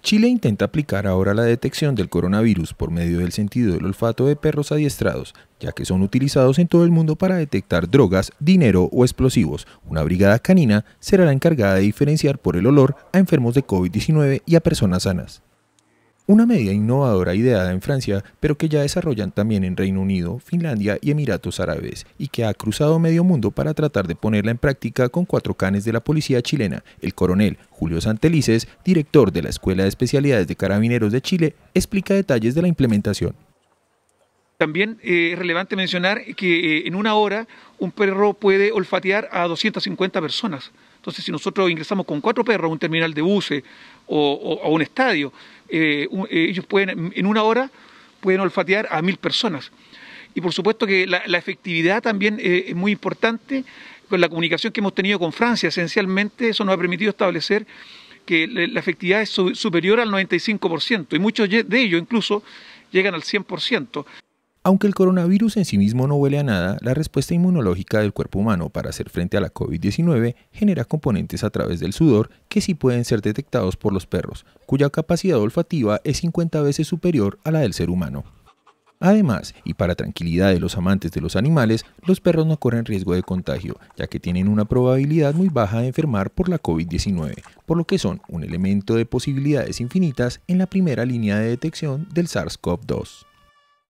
Chile intenta aplicar ahora la detección del coronavirus por medio del sentido del olfato de perros adiestrados, ya que son utilizados en todo el mundo para detectar drogas, dinero o explosivos. Una brigada canina será la encargada de diferenciar por el olor a enfermos de COVID-19 y a personas sanas. Una medida innovadora ideada en Francia, pero que ya desarrollan también en Reino Unido, Finlandia y Emiratos Árabes, y que ha cruzado medio mundo para tratar de ponerla en práctica con cuatro canes de la policía chilena, el coronel Julio Santelices, director de la Escuela de Especialidades de Carabineros de Chile, explica detalles de la implementación. También eh, es relevante mencionar que eh, en una hora un perro puede olfatear a 250 personas. Entonces, si nosotros ingresamos con cuatro perros a un terminal de buses o, a un estadio, eh, ellos pueden, en una hora, pueden olfatear a mil personas. Y por supuesto que la, la efectividad también es muy importante. Con la comunicación que hemos tenido con Francia, esencialmente, eso nos ha permitido establecer que la efectividad es superior al 95%, y muchos de ellos incluso llegan al 100%. Aunque el coronavirus en sí mismo no huele a nada, la respuesta inmunológica del cuerpo humano para hacer frente a la COVID-19 genera componentes a través del sudor que sí pueden ser detectados por los perros, cuya capacidad olfativa es 50 veces superior a la del ser humano. Además, y para tranquilidad de los amantes de los animales, los perros no corren riesgo de contagio, ya que tienen una probabilidad muy baja de enfermar por la COVID-19, por lo que son un elemento de posibilidades infinitas en la primera línea de detección del SARS-CoV-2.